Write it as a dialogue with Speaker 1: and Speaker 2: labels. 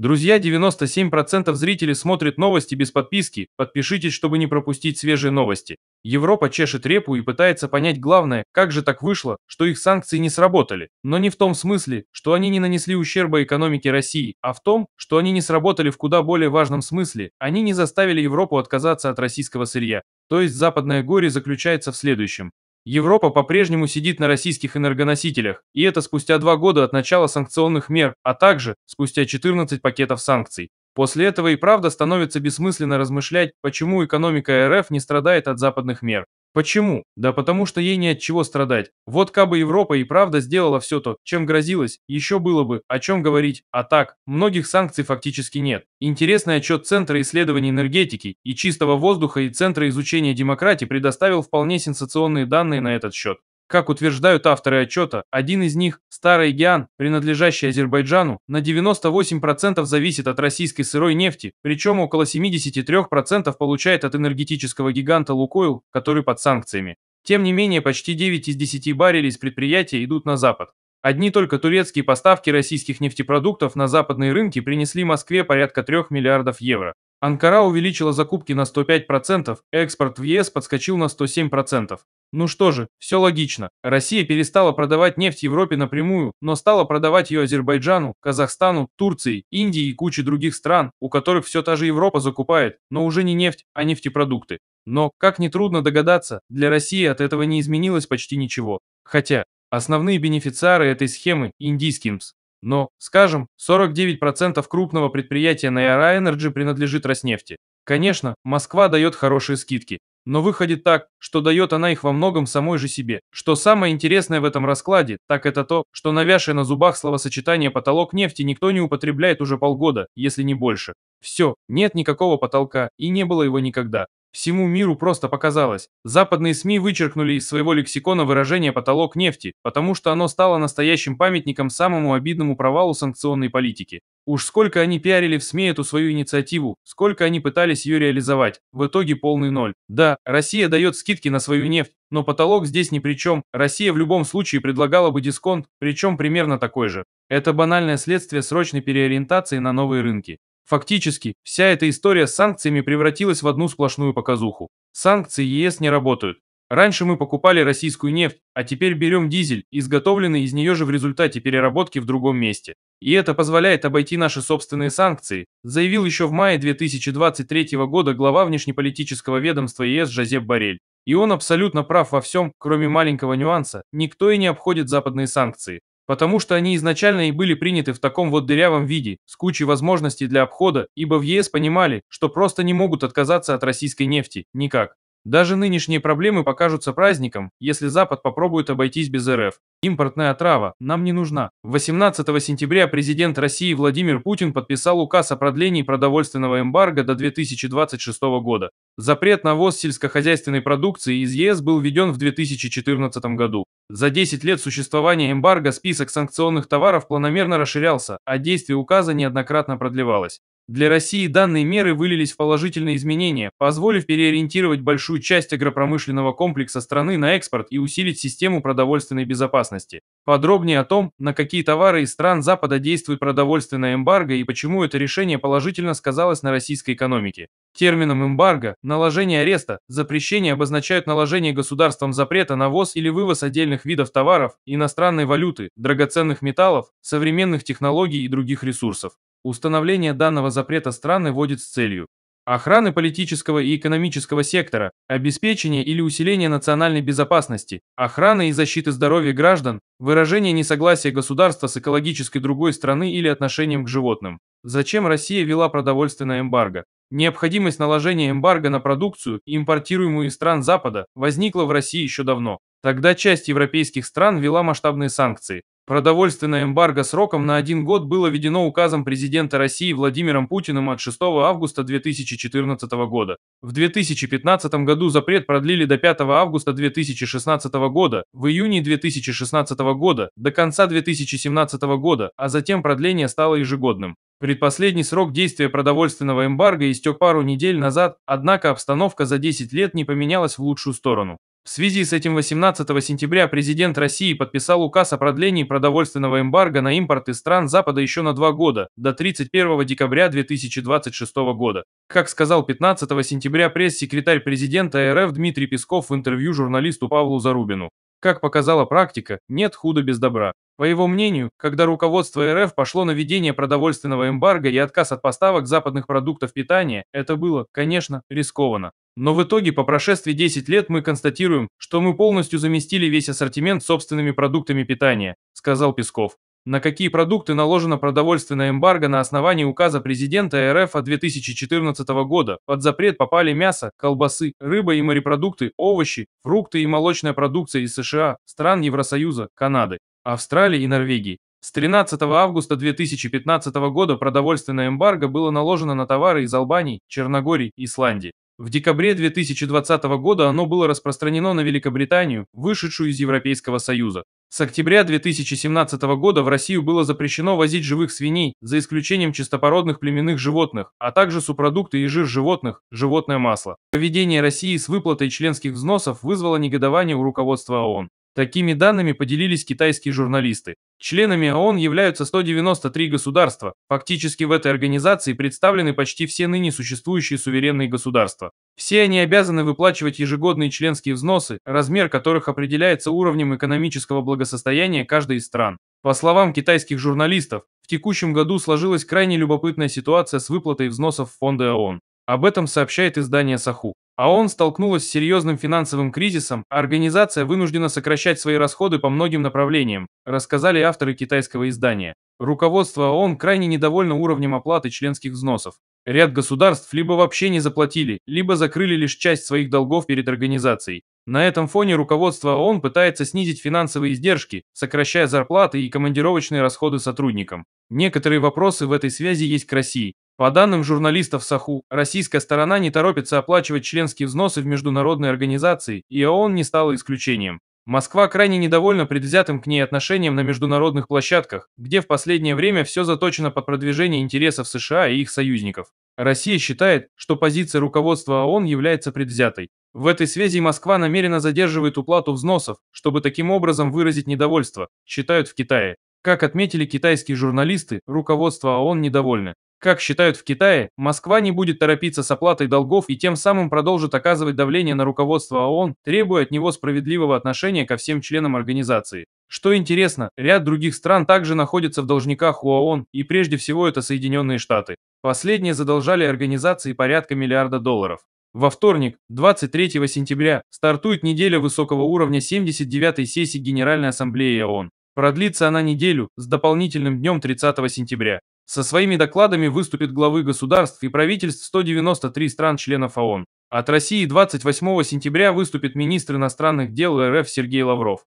Speaker 1: Друзья, 97% зрителей смотрят новости без подписки, подпишитесь, чтобы не пропустить свежие новости. Европа чешет репу и пытается понять главное, как же так вышло, что их санкции не сработали. Но не в том смысле, что они не нанесли ущерба экономике России, а в том, что они не сработали в куда более важном смысле, они не заставили Европу отказаться от российского сырья. То есть западное горе заключается в следующем. Европа по-прежнему сидит на российских энергоносителях, и это спустя два года от начала санкционных мер, а также спустя 14 пакетов санкций. После этого и правда становится бессмысленно размышлять, почему экономика РФ не страдает от западных мер. Почему? Да потому что ей не от чего страдать. Вот кабы Европа и правда сделала все то, чем грозилась, еще было бы, о чем говорить, а так, многих санкций фактически нет. Интересный отчет Центра исследований энергетики и чистого воздуха и Центра изучения демократии предоставил вполне сенсационные данные на этот счет. Как утверждают авторы отчета, один из них, Старый Гиан, принадлежащий Азербайджану, на 98% зависит от российской сырой нефти, причем около 73% получает от энергетического гиганта Лукойл, который под санкциями. Тем не менее, почти 9 из 10 баррелей из предприятия идут на запад. Одни только турецкие поставки российских нефтепродуктов на западные рынки принесли Москве порядка 3 миллиардов евро. Анкара увеличила закупки на 105%, экспорт в ЕС подскочил на 107%. Ну что же, все логично. Россия перестала продавать нефть Европе напрямую, но стала продавать ее Азербайджану, Казахстану, Турции, Индии и куче других стран, у которых все та же Европа закупает, но уже не нефть, а нефтепродукты. Но, как трудно догадаться, для России от этого не изменилось почти ничего. Хотя, основные бенефициары этой схемы – индийский МС. Но, скажем, 49% крупного предприятия на Aeroenergy принадлежит Роснефти. Конечно, Москва дает хорошие скидки, но выходит так, что дает она их во многом самой же себе. Что самое интересное в этом раскладе, так это то, что навязшее на зубах словосочетание «потолок нефти» никто не употребляет уже полгода, если не больше. Все, нет никакого потолка, и не было его никогда. Всему миру просто показалось. Западные СМИ вычеркнули из своего лексикона выражение «потолок нефти», потому что оно стало настоящим памятником самому обидному провалу санкционной политики. Уж сколько они пиарили в СМИ эту свою инициативу, сколько они пытались ее реализовать, в итоге полный ноль. Да, Россия дает скидки на свою нефть, но потолок здесь ни при чем, Россия в любом случае предлагала бы дисконт, причем примерно такой же. Это банальное следствие срочной переориентации на новые рынки. Фактически, вся эта история с санкциями превратилась в одну сплошную показуху. Санкции ЕС не работают. Раньше мы покупали российскую нефть, а теперь берем дизель, изготовленный из нее же в результате переработки в другом месте. И это позволяет обойти наши собственные санкции, заявил еще в мае 2023 года глава внешнеполитического ведомства ЕС Жозеп Барель. И он абсолютно прав во всем, кроме маленького нюанса, никто и не обходит западные санкции потому что они изначально и были приняты в таком вот дырявом виде, с кучей возможностей для обхода, ибо в ЕС понимали, что просто не могут отказаться от российской нефти, никак. Даже нынешние проблемы покажутся праздником, если Запад попробует обойтись без РФ. Импортная отрава нам не нужна. 18 сентября президент России Владимир Путин подписал указ о продлении продовольственного эмбарго до 2026 года. Запрет на ввоз сельскохозяйственной продукции из ЕС был введен в 2014 году. За 10 лет существования эмбарго список санкционных товаров планомерно расширялся, а действие указа неоднократно продлевалось. Для России данные меры вылились в положительные изменения, позволив переориентировать большую часть агропромышленного комплекса страны на экспорт и усилить систему продовольственной безопасности. Подробнее о том, на какие товары из стран Запада действует продовольственная эмбарго и почему это решение положительно сказалось на российской экономике. Термином эмбарго, наложение ареста, запрещение обозначают наложение государством запрета на ввоз или вывоз отдельных видов товаров, иностранной валюты, драгоценных металлов, современных технологий и других ресурсов. Установление данного запрета страны вводит с целью охраны политического и экономического сектора, обеспечения или усиления национальной безопасности, охраны и защиты здоровья граждан, выражение несогласия государства с экологической другой страны или отношением к животным. Зачем Россия вела продовольственное эмбарго? Необходимость наложения эмбарго на продукцию, импортируемую из стран Запада, возникла в России еще давно. Тогда часть европейских стран вела масштабные санкции. Продовольственное эмбарго сроком на один год было введено указом президента России Владимиром Путиным от 6 августа 2014 года. В 2015 году запрет продлили до 5 августа 2016 года, в июне 2016 года, до конца 2017 года, а затем продление стало ежегодным. Предпоследний срок действия продовольственного эмбарго истек пару недель назад, однако обстановка за 10 лет не поменялась в лучшую сторону. В связи с этим 18 сентября президент России подписал указ о продлении продовольственного эмбарго на импорт из стран Запада еще на два года, до 31 декабря 2026 года. Как сказал 15 сентября пресс-секретарь президента РФ Дмитрий Песков в интервью журналисту Павлу Зарубину, как показала практика, нет худа без добра. По его мнению, когда руководство РФ пошло на введение продовольственного эмбарго и отказ от поставок западных продуктов питания, это было, конечно, рискованно. Но в итоге по прошествии 10 лет мы констатируем, что мы полностью заместили весь ассортимент собственными продуктами питания, сказал Песков на какие продукты наложено продовольственное эмбарго на основании указа президента РФ от 2014 года. Под запрет попали мясо, колбасы, рыба и морепродукты, овощи, фрукты и молочная продукция из США, стран Евросоюза, Канады, Австралии и Норвегии. С 13 августа 2015 года продовольственное эмбарго было наложено на товары из Албании, Черногории, Исландии. В декабре 2020 года оно было распространено на Великобританию, вышедшую из Европейского Союза. С октября 2017 года в Россию было запрещено возить живых свиней, за исключением чистопородных племенных животных, а также супродукты и жир животных, животное масло. Поведение России с выплатой членских взносов вызвало негодование у руководства ООН. Такими данными поделились китайские журналисты. Членами ООН являются 193 государства. Фактически в этой организации представлены почти все ныне существующие суверенные государства. Все они обязаны выплачивать ежегодные членские взносы, размер которых определяется уровнем экономического благосостояния каждой из стран. По словам китайских журналистов, в текущем году сложилась крайне любопытная ситуация с выплатой взносов в фонды ООН. Об этом сообщает издание «Саху». А ОН столкнулась с серьезным финансовым кризисом, а организация вынуждена сокращать свои расходы по многим направлениям, рассказали авторы китайского издания. Руководство ООН крайне недовольно уровнем оплаты членских взносов. Ряд государств либо вообще не заплатили, либо закрыли лишь часть своих долгов перед организацией. На этом фоне руководство ООН пытается снизить финансовые издержки, сокращая зарплаты и командировочные расходы сотрудникам. Некоторые вопросы в этой связи есть к России. По данным журналистов САХУ, российская сторона не торопится оплачивать членские взносы в международные организации, и ООН не стала исключением. Москва крайне недовольна предвзятым к ней отношением на международных площадках, где в последнее время все заточено под продвижение интересов США и их союзников. Россия считает, что позиция руководства ООН является предвзятой. В этой связи Москва намеренно задерживает уплату взносов, чтобы таким образом выразить недовольство, считают в Китае. Как отметили китайские журналисты, руководство ООН недовольно. Как считают в Китае, Москва не будет торопиться с оплатой долгов и тем самым продолжит оказывать давление на руководство ООН, требуя от него справедливого отношения ко всем членам организации. Что интересно, ряд других стран также находится в должниках у ООН, и прежде всего это Соединенные Штаты. Последние задолжали организации порядка миллиарда долларов. Во вторник, 23 сентября, стартует неделя высокого уровня 79-й сессии Генеральной Ассамблеи ООН. Продлится она неделю, с дополнительным днем 30 сентября. Со своими докладами выступят главы государств и правительств 193 стран-членов ООН. От России 28 сентября выступит министр иностранных дел РФ Сергей Лавров.